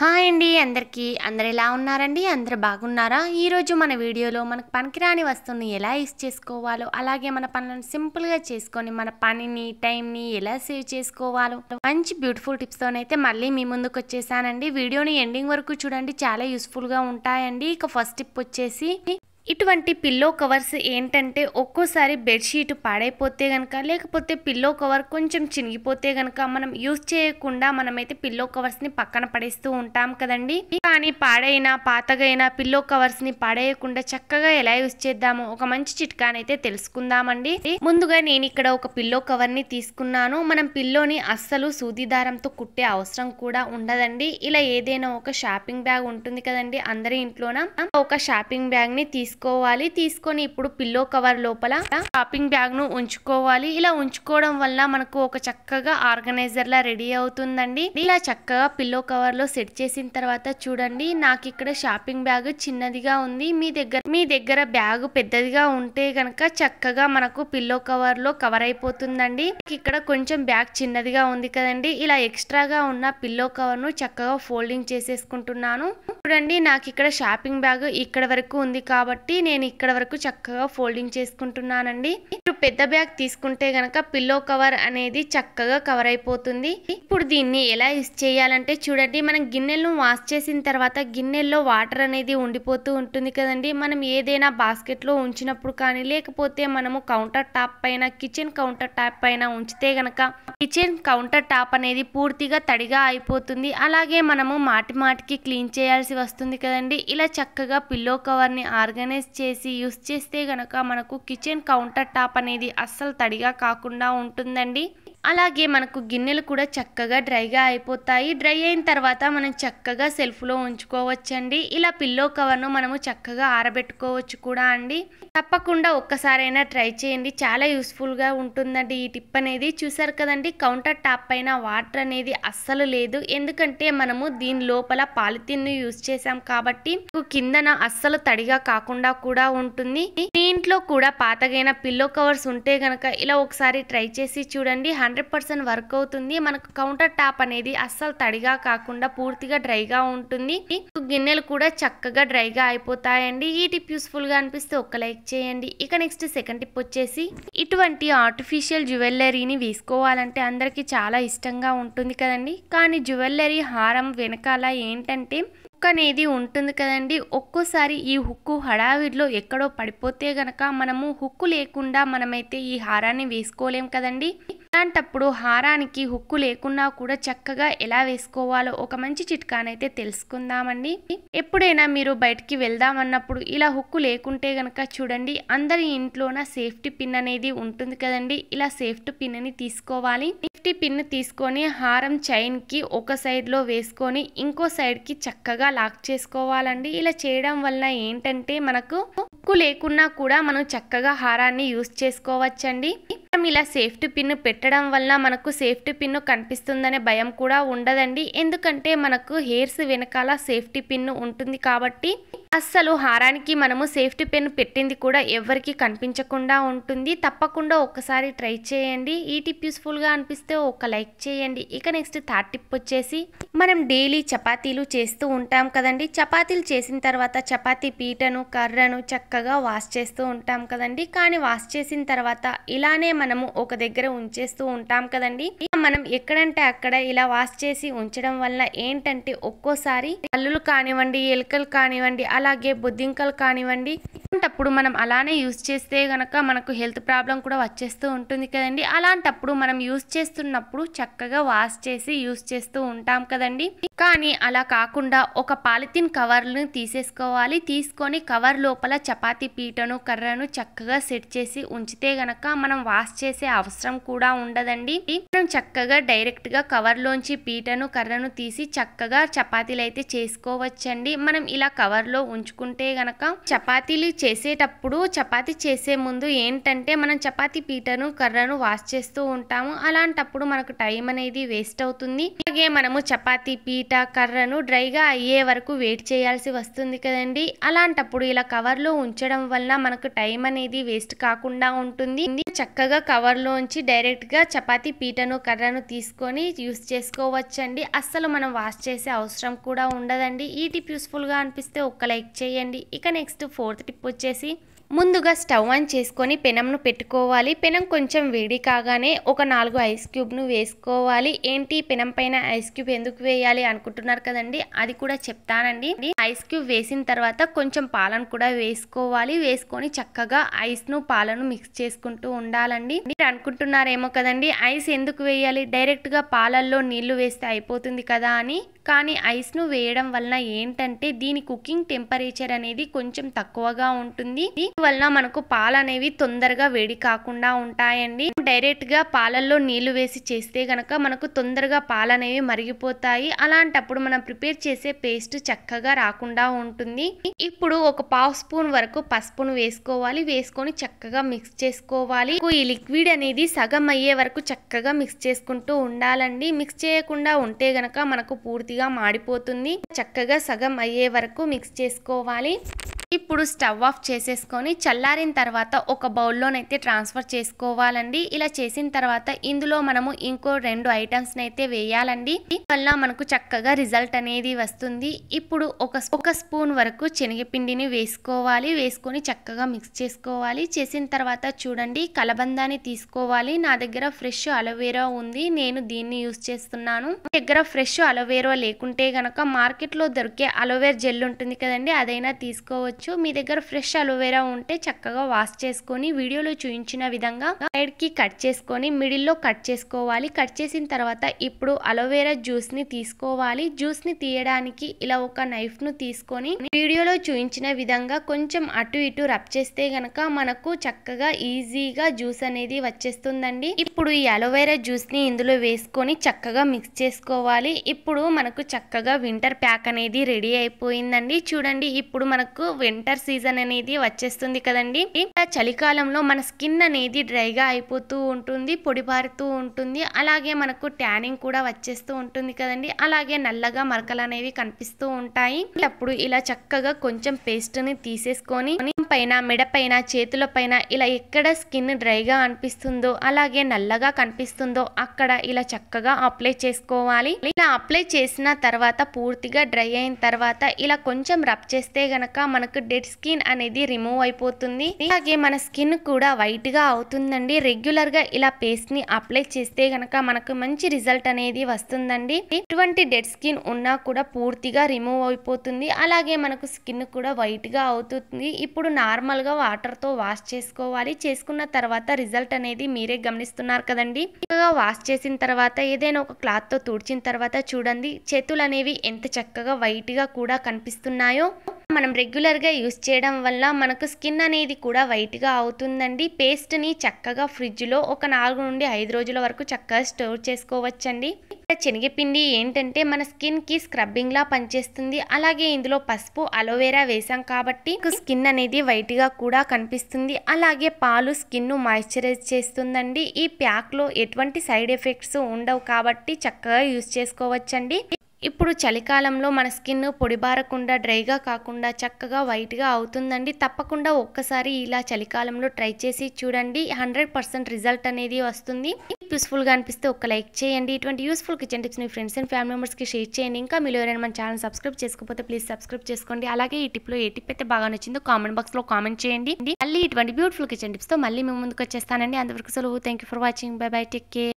hi అండి అందరికీ అందరు ఎలా ఉన్నారండి అందరు బాగున్నారా ఈరోజు మన వీడియోలో మనకు పనికిరాని వస్తువుని ఎలా యూస్ చేసుకోవాలో అలాగే మన పనులను సింపుల్గా చేసుకొని మన పనిని టైంని ఎలా సేవ్ చేసుకోవాలో మంచి బ్యూటిఫుల్ టిప్స్తోనైతే మళ్ళీ మీ ముందుకు వచ్చేసానండి వీడియోని ఎండింగ్ వరకు చూడండి చాలా యూస్ఫుల్గా ఉంటాయండి ఇక ఫస్ట్ టిప్ వచ్చేసి ఇటువంటి పిల్లో కవర్స్ ఏంటంటే ఒక్కోసారి బెడ్షీట్ పాడైపోతే గనక లేకపోతే పిల్లో కవర్ కొంచెం చినిగిపోతే గనక మనం యూజ్ చేయకుండా మనమైతే పిల్లో కవర్స్ ని పక్కన పడేస్తూ ఉంటాం కదండి కానీ పాడైనా పాతగైనా పిల్లో కవర్స్ ని పాడేయకుండా చక్కగా ఎలా యూజ్ చేద్దామో ఒక మంచి చిట్కానైతే తెలుసుకుందామండి ముందుగా నేను ఇక్కడ ఒక పిల్లో కవర్ ని తీసుకున్నాను మనం పిల్లోని అస్సలు సూది దారంతో కుట్టే అవసరం కూడా ఉండదండి ఇలా ఏదైనా ఒక షాపింగ్ బ్యాగ్ ఉంటుంది కదండి అందరి ఇంట్లోన ఒక షాపింగ్ బ్యాగ్ ని తీసుకు తీసుకోవాలి తీసుకొని ఇప్పుడు పిల్లో కవర్ లోపల షాపింగ్ బ్యాగ్ ను ఉంచుకోవాలి ఇలా ఉంచుకోవడం వల్ల మనకు ఒక చక్కగా ఆర్గనైజర్ లా రెడీ అవుతుందండి ఇలా చక్కగా పిల్లో కవర్లో సెట్ చేసిన తర్వాత చూడండి నాకు ఇక్కడ షాపింగ్ బ్యాగ్ చిన్నదిగా ఉంది మీ దగ్గర మీ దగ్గర బ్యాగ్ పెద్దదిగా ఉంటే గనక చక్కగా మనకు పిల్లో కవర్లో కవర్ అయిపోతుందండి ఇక్కడ కొంచెం బ్యాగ్ చిన్నదిగా ఉంది కదండి ఇలా ఎక్స్ట్రాగా ఉన్న పిల్లో కవర్ ను చక్కగా ఫోల్డింగ్ చేసేసుకుంటున్నాను చూడండి నాకు ఇక్కడ షాపింగ్ బ్యాగ్ ఇక్కడ వరకు ఉంది కాబట్టి కాబట్టి నేను ఇక్కడ వరకు చక్కగా ఫోల్డింగ్ చేసుకుంటున్నానండి మీరు పెద్ద బ్యాగ్ తీసుకుంటే గనక పిల్లో కవర్ అనేది చక్కగా కవర్ అయిపోతుంది ఇప్పుడు దీన్ని ఎలా యూస్ చేయాలంటే చూడండి మనం గిన్నెలను వాష్ చేసిన తర్వాత గిన్నెల్లో వాటర్ అనేది ఉండిపోతూ ఉంటుంది కదండి మనం ఏదైనా బాస్కెట్లో ఉంచినప్పుడు కానీ లేకపోతే మనము కౌంటర్ టాప్ పైన కిచెన్ కౌంటర్ టాప్ పైన ఉంచితే గనక కిచెన్ కౌంటర్ టాప్ అనేది పూర్తిగా తడిగా అయిపోతుంది అలాగే మనము మాటి మాటికి క్లీన్ చేయాల్సి వస్తుంది కదండి ఇలా చక్కగా పిల్లో కవర్ని ఆర్గనైజ్ చేసి యూస్ చేస్తే గనక మనకు కిచెన్ కౌంటర్ టాప్ అనేది అస్సలు తడిగా కాకుండా ఉంటుందండి అలాగే మనకు గిన్నెలు కూడా చక్కగా డ్రైగా అయిపోతాయి డ్రై అయిన తర్వాత మనం చక్కగా సెల్ఫ్లో ఉంచుకోవచ్చండి ఇలా పిల్లో కవర్ను మనము చక్కగా ఆరబెట్టుకోవచ్చు కూడా అండి తప్పకుండా ఒక్కసారైనా ట్రై చేయండి చాలా యూస్ఫుల్గా ఉంటుందండి ఈ టిప్ అనేది చూసారు కదండి కౌంటర్ టాప్ పైన వాటర్ అనేది అస్సలు లేదు ఎందుకంటే మనము దీని లోపల పాలిథిన్ను యూజ్ చేసాం కాబట్టి కిందన అస్సలు తడిగా కాకుండా కూడా ఉంటుంది మీ ఇంట్లో కూడా పాతగైన పిల్లో కవర్స్ ఉంటే గనక ఇలా ఒకసారి ట్రై చేసి చూడండి హండ్రెడ్ హండ్రెడ్ పర్సెంట్ వర్క్ అవుతుంది మనకు కౌంటర్ టాప్ అనేది అస్సలు తడిగా కాకుండా పూర్తిగా డ్రైగా ఉంటుంది గిన్నెలు కూడా చక్కగా డ్రైగా అయిపోతాయండి ఈ టిప్ యూస్ఫుల్ గా అనిపిస్తే ఒక్క లైక్ చేయండి ఇక నెక్స్ట్ సెకండ్ టిప్ వచ్చేసి ఇటువంటి ఆర్టిఫిషియల్ జ్యువెల్లరీని వేసుకోవాలంటే అందరికీ చాలా ఇష్టంగా ఉంటుంది కదండి కానీ జ్యువెలరీ హారం వెనకాల ఏంటంటే హుక్ అనేది ఉంటుంది కదండి ఒక్కోసారి ఈ హుక్కు హడావిడిలో ఎక్కడో పడిపోతే గనక మనము హుక్కు లేకుండా మనమైతే ఈ హారాన్ని వేసుకోలేం కదండి అలాంటప్పుడు హారానికి హుక్కు లేకున్నా కూడా చక్కగా ఎలా వేసుకోవాలో ఒక మంచి చిట్కానైతే తెలుసుకుందామండి ఎప్పుడైనా మీరు బయటికి వెళ్దాం అన్నప్పుడు ఇలా హుక్కు లేకుంటే గనక చూడండి అందరి ఇంట్లోన సేఫ్టీ పిన్ అనేది ఉంటుంది కదండి ఇలా సేఫ్టీ పిన్ అని తీసుకోవాలి సేఫ్టీ పిన్ తీసుకొని హారం చైన్కి ఒక సైడ్లో వేసుకొని ఇంకో సైడ్కి చక్కగా లాక్ చేసుకోవాలండి ఇలా చేయడం వల్ల ఏంటంటే మనకు హుక్కు లేకున్నా కూడా మనం చక్కగా హారాన్ని యూస్ చేసుకోవచ్చండి మొత్తం ఇలా సేఫ్టీ పిన్ పెట్టడం వల్ల మనకు సేఫ్టీ పిన్ కనిపిస్తుందనే భయం కూడా ఉండదండి ఎందుకంటే మనకు హెయిర్స్ వెనకాల సేఫ్టీ పిన్ ఉంటుంది కాబట్టి అస్సలు హారానికి మనము సేఫ్టీ పెన్ పెట్టింది కూడా ఎవరికి కనిపించకుండా ఉంటుంది తప్పకుండా ఒక్కసారి ట్రై చేయండి ఈ టిప్ యూస్ఫుల్గా అనిపిస్తే ఒక లైక్ చేయండి ఇక నెక్స్ట్ థర్డ్ టిప్ వచ్చేసి మనం డైలీ చపాతీలు చేస్తూ ఉంటాం కదండి చపాతీలు చేసిన తర్వాత చపాతీ పీటను కర్రను చక్కగా వాష్ చేస్తూ ఉంటాం కదండి కానీ వాష్ చేసిన తర్వాత ఇలానే మనము ఒక దగ్గర ఉంచేస్తూ ఉంటాం కదండి మనం ఎక్కడంటే అక్కడ ఇలా వాష్ చేసి ఉంచడం వల్ల ఏంటంటే ఒక్కోసారి పళ్ళులు కానివ్వండి ఎలుకలు కానివ్వండి అలా అలాగే బొద్దింకలు కానివ్వండి అలాంటప్పుడు మనం అలానే యూస్ చేస్తే గనక మనకు హెల్త్ ప్రాబ్లం కూడా వచ్చేస్తూ ఉంటుంది కదండి అలాంటప్పుడు మనం యూస్ చేస్తున్నప్పుడు చక్కగా వాష్ చేసి యూస్ చేస్తూ ఉంటాం కదండి కానీ అలా కాకుండా ఒక పాలిథిన్ కవర్ను తీసేసుకోవాలి తీసుకొని కవర్ లోపల చపాతీ పీటను కర్రను చక్కగా సెట్ చేసి ఉంచితే గనక మనం వాష్ చేసే అవసరం కూడా ఉండదండి మనం చక్కగా డైరెక్ట్ గా కవర్ లోంచి పీటను కర్రను తీసి చక్కగా చపాతీలు అయితే చేసుకోవచ్చండి మనం ఇలా కవర్ లో ఉంచుకుంటే గనక చపాతీలు చేసేటప్పుడు చపాతి చేసే ముందు ఏంటంటే మనం చపాతి పీటను కర్రను వాష్ చేస్తూ ఉంటాము అలాంటప్పుడు మనకు టైం అనేది వేస్ట్ అవుతుంది అలాగే మనము చపాతి పీట కర్రను డ్రైగా అయ్యే వరకు వెయిట్ చేయాల్సి వస్తుంది కదండి అలాంటప్పుడు ఇలా కవర్లో ఉంచడం వల్ల మనకు టైం అనేది వేస్ట్ కాకుండా ఉంటుంది చక్కగా డైరెక్ట్ గా చపాతి పీటను కర్రను తీసుకొని యూస్ చేసుకోవచ్చండి అస్సలు మనం వాష్ చేసే అవసరం కూడా ఉండదండి ఈ టిప్ గా అనిపిస్తే ఒక్క లైక్ చేయండి ఇక నెక్స్ట్ ఫోర్త్ టిప్ వచ్చేసి ముందుగా స్టవ్ ఆన్ చేసుకొని పెనంను పెట్టుకోవాలి పెనం కొంచెం వేడి కాగానే ఒక నాలుగు ఐస్ క్యూబ్ను వేసుకోవాలి ఏంటి పెనం పైన ఐస్ క్యూబ్ ఎందుకు వేయాలి అనుకుంటున్నారు కదండి అది కూడా చెప్తానండి ఐస్ క్యూబ్ వేసిన తర్వాత కొంచెం పాలను కూడా వేసుకోవాలి వేసుకొని చక్కగా ఐస్ను పాలను మిక్స్ చేసుకుంటూ ఉండాలండి మీరు అనుకుంటున్నారేమో కదండి ఐస్ ఎందుకు వేయాలి డైరెక్ట్గా పాలల్లో నీళ్లు వేస్తే అయిపోతుంది కదా అని కానీ ఐస్ను వేయడం వలన ఏంటంటే దీని కుకింగ్ టెంపరేచర్ అనేది కొంచెం తక్కువగా ఉంటుంది వలన మనకు పాలు అనేవి తొందరగా వేడి కాకుండా ఉంటాయండి డైరెక్ట్ గా పాలల్లో నీళ్లు వేసి చేస్తే గనక మనకు తొందరగా పాలు అనేవి మరిగిపోతాయి అలాంటప్పుడు మనం ప్రిపేర్ చేసే పేస్ట్ చక్కగా రాకుండా ఉంటుంది ఇప్పుడు ఒక పావు స్పూన్ వరకు పసుపును వేసుకోవాలి వేసుకొని చక్కగా మిక్స్ చేసుకోవాలి ఈ లిక్విడ్ అనేది సగం అయ్యే వరకు చక్కగా మిక్స్ చేసుకుంటూ ఉండాలండి మిక్స్ చేయకుండా ఉంటే గనక మనకు పూర్తిగా మాడిపోతుంది చక్కగా సగం అయ్యే వరకు మిక్స్ చేసుకోవాలి ఇప్పుడు స్టవ్ ఆఫ్ చేసేసుకొని చల్లారిన తర్వాత ఒక బౌల్లోనైతే ట్రాన్స్ఫర్ చేసుకోవాలండి ఇలా చేసిన తర్వాత ఇందులో మనము ఇంకో రెండు ఐటమ్స్ అయితే వేయాలండి వల్ల మనకు చక్కగా రిజల్ట్ అనేది వస్తుంది ఇప్పుడు ఒక ఒక స్పూన్ వరకు శనగపిండిని వేసుకోవాలి వేసుకొని చక్కగా మిక్స్ చేసుకోవాలి చేసిన తర్వాత చూడండి కలబందాన్ని తీసుకోవాలి నా దగ్గర ఫ్రెష్ అలోవేరా ఉంది నేను దీన్ని యూస్ చేస్తున్నాను దగ్గర ఫ్రెష్ అలోవేరా లేకుంటే గనక మార్కెట్లో దొరికే అలోవేర్ జెల్ ఉంటుంది కదండి అదైనా తీసుకోవచ్చు చేసుకోవచ్చు మీ దగ్గర ఫ్రెష్ అలోవెరా ఉంటే చక్కగా వాష్ చేసుకొని వీడియోలో చూపించిన విధంగా సైడ్ కి కట్ చేసుకొని మిడిల్ లో కట్ చేసుకోవాలి కట్ చేసిన తర్వాత ఇప్పుడు అలోవెరా ని తీసుకోవాలి జ్యూస్ ని తీయడానికి ఇలా ఒక నైఫ్ ను తీసుకొని వీడియోలో చూపించిన విధంగా కొంచెం అటు ఇటు రబ్ చేస్తే గనక మనకు చక్కగా ఈజీగా జ్యూస్ అనేది వచ్చేస్తుందండి ఇప్పుడు ఈ అలోవెరా ని ఇందులో వేసుకొని చక్కగా మిక్స్ చేసుకోవాలి ఇప్పుడు మనకు చక్కగా వింటర్ ప్యాక్ అనేది రెడీ అయిపోయిందండి చూడండి ఇప్పుడు మనకు వింటర్ సీజన్ అనేది వచ్చేస్తుంది కదండి చలికాలంలో మన స్కిన్ అనేది డ్రైగా అయిపోతూ ఉంటుంది పొడిబారుతూ ఉంటుంది అలాగే మనకు ట్యానింగ్ కూడా వచ్చేస్తూ ఉంటుంది కదండి అలాగే నల్లగా మరకలు అనేవి కనిపిస్తూ ఉంటాయి అప్పుడు ఇలా చక్కగా కొంచెం పేస్ట్ ని తీసేసుకొని పైన మెడ పైన చేతుల పైన ఇలా ఎక్కడ స్కిన్ డ్రైగా అనిపిస్తుందో అలాగే నల్లగా కనిపిస్తుందో అక్కడ ఇలా చక్కగా అప్లై చేసుకోవాలి ఇలా అప్లై చేసిన తర్వాత పూర్తిగా డ్రై అయిన తర్వాత ఇలా కొంచెం రబ్ చేస్తే గనక మనకు మనకు డెడ్ స్కిన్ అనేది రిమూవ్ అయిపోతుంది అలాగే మన స్కిన్ కూడా వైట్ గా అవుతుందండి రెగ్యులర్ గా ఇలా పేస్ట్ ని అప్లై చేస్తే గనక మనకు మంచి రిజల్ట్ అనేది వస్తుందండి ఇటువంటి డెడ్ స్కిన్ ఉన్నా కూడా పూర్తిగా రిమూవ్ అయిపోతుంది అలాగే మనకు స్కిన్ కూడా వైట్ గా అవుతుంది ఇప్పుడు నార్మల్ గా వాటర్ తో వాష్ చేసుకోవాలి చేసుకున్న తర్వాత రిజల్ట్ అనేది మీరే గమనిస్తున్నారు కదండి చక్కగా వాష్ చేసిన తర్వాత ఏదైనా ఒక క్లాత్ తో తుడిచిన తర్వాత చూడండి చేతులు అనేవి ఎంత చక్కగా వైట్ గా కూడా కనిపిస్తున్నాయో మనం రెగ్యులర్గా యూస్ చేయడం వల్ల మనకు స్కిన్ అనేది కూడా వైట్గా అవుతుందండి పేస్ట్ని చక్కగా ఫ్రిడ్జ్లో ఒక నాలుగు నుండి ఐదు రోజుల వరకు చక్కగా స్టోర్ చేసుకోవచ్చండి శనగపిండి ఏంటంటే మన స్కిన్కి స్క్రబ్బింగ్లా పనిచేస్తుంది అలాగే ఇందులో పసుపు అలోవెరా వేసాం కాబట్టి స్కిన్ అనేది వైట్గా కూడా కనిపిస్తుంది అలాగే పాలు స్కిన్ను మాయిశ్చరైజ్ చేస్తుందండి ఈ ప్యాక్లో ఎటువంటి సైడ్ ఎఫెక్ట్స్ ఉండవు కాబట్టి చక్కగా యూస్ చేసుకోవచ్చండి ఇప్పుడు చలికాలంలో మన స్కిన్ పొడిబారకుండా డ్రైగా కాకుండా చక్కగా వైట్గా అవుతుందండి తప్పకుండా ఒక్కసారి ఇలా చలికాలంలో ట్రై చేసి చూడండి హండ్రెడ్ పర్సెంట్ రిజల్ట్ అనేది వస్తుంది యూస్ఫుల్గా అనిపిస్తే ఒక లైక్ చేయండి ఇటువంటి యూస్ఫుల్ కిచెన్ మీ ఫ్రెండ్స్ అండ్ ఫ్యామిలీ మెంబర్స్కి షేర్ చేయండి ఇంకా మీరు ఎవరైనా మన ఛానల్ సబ్స్క్రైబ్ చేసుకోకపోతే ప్లీజ్ సబ్స్క్రైబ్ చేసుకోండి అలాగే ఈ టిప్లో ఏ టిప్ అయితే బాగా నచ్చిందో కామెంట్ బాక్స్లో కామెంట్ చేయండి మళ్ళీ ఇటువంటి బ్యూటిఫుల్ కిచెన్ టిప్స్తో మళ్ళీ మేము ముందుకు వచ్చేస్తానండి అందువరకు సెలవు thank for watching bye bye take care